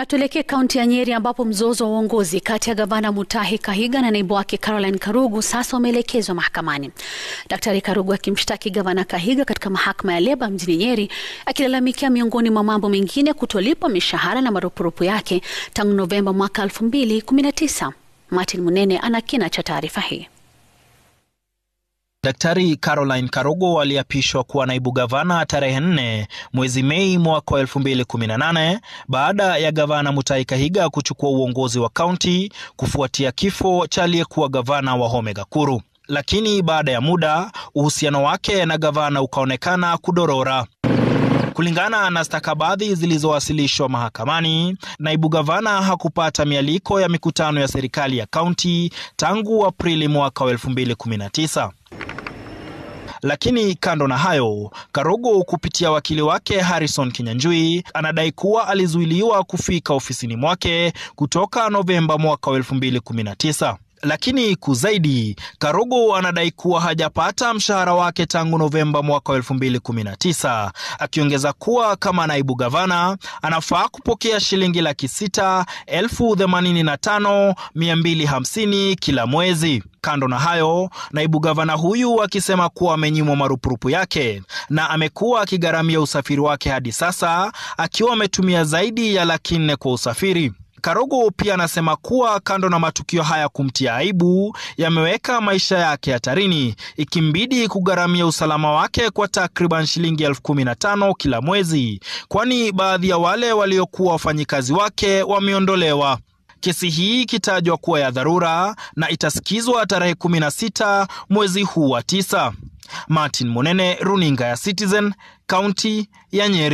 Na tuelekee kaunti ya Nyeri ambapo mzozo wa uongozi kati ya gavana Mutahi Kahiga na naibu wake Caroline Karugu sasa wameelekezwa mahakamani. Daktari Karugu akimshtaki gavana Kahiga katika mahakama ya leba mjini Nyeri, akilalamikia miongoni mwa mambo mengine kutolipwa mishahara na marupurupu yake tangu Novemba mwaka 2019. Martin Munene ana kina cha taarifa hii. Daktari Caroline Karogo aliapishwa kuwa naibu gavana tarehe 4 mwezi Mei mwaka 2018 baada ya gavana Mutahi Kahiga kuchukua uongozi wa kaunti kufuatia kifo cha aliyekuwa gavana Home Gakuru. Lakini baada ya muda uhusiano wake na gavana ukaonekana kudorora. Kulingana na stakabadhi zilizowasilishwa mahakamani, naibu gavana hakupata mialiko ya mikutano ya serikali ya kaunti tangu Aprili mwaka 2019. Lakini kando na hayo, Karogo kupitia wakili wake Harrison Kinyanjui anadai kuwa alizuiliwa kufika ofisini mwake kutoka Novemba mwaka wa 2019 lakini kuzaidi, Karogo anadai kuwa hajapata mshahara wake tangu Novemba mwaka 2019, akiongeza kuwa kama naibu gavana anafaa kupokea shilingi laki sita elfu themanini na tano mia mbili hamsini kila mwezi. Kando na hayo, naibu gavana huyu akisema kuwa amenyimwa marupurupu yake na amekuwa akigharamia usafiri wake hadi sasa akiwa ametumia zaidi ya laki nne kwa usafiri. Karogo pia anasema kuwa kando na matukio haya kumtia aibu, yameweka maisha yake hatarini, ikimbidi kugharamia usalama wake kwa takriban shilingi elfu kumi na tano kila mwezi, kwani baadhi ya wale waliokuwa wafanyikazi wake wameondolewa. Kesi hii ikitajwa kuwa ya dharura na itasikizwa tarehe 16 mwezi huu wa 9. Martin Munene, runinga ya Citizen, kaunti ya Nyeri.